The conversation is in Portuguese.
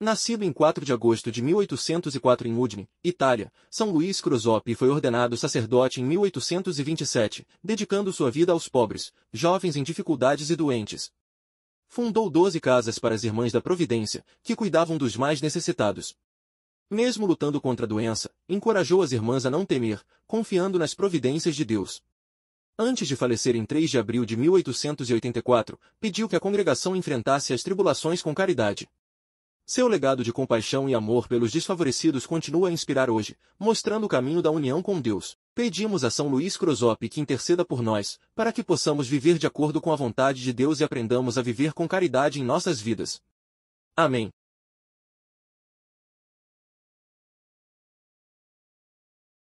Nascido em 4 de agosto de 1804 em Udine, Itália, São Luís Crosopi foi ordenado sacerdote em 1827, dedicando sua vida aos pobres, jovens em dificuldades e doentes. Fundou 12 casas para as Irmãs da Providência, que cuidavam dos mais necessitados. Mesmo lutando contra a doença, encorajou as irmãs a não temer, confiando nas providências de Deus. Antes de falecer em 3 de abril de 1884, pediu que a congregação enfrentasse as tribulações com caridade. Seu legado de compaixão e amor pelos desfavorecidos continua a inspirar hoje, mostrando o caminho da união com Deus. Pedimos a São Luís Crosop que interceda por nós, para que possamos viver de acordo com a vontade de Deus e aprendamos a viver com caridade em nossas vidas. Amém.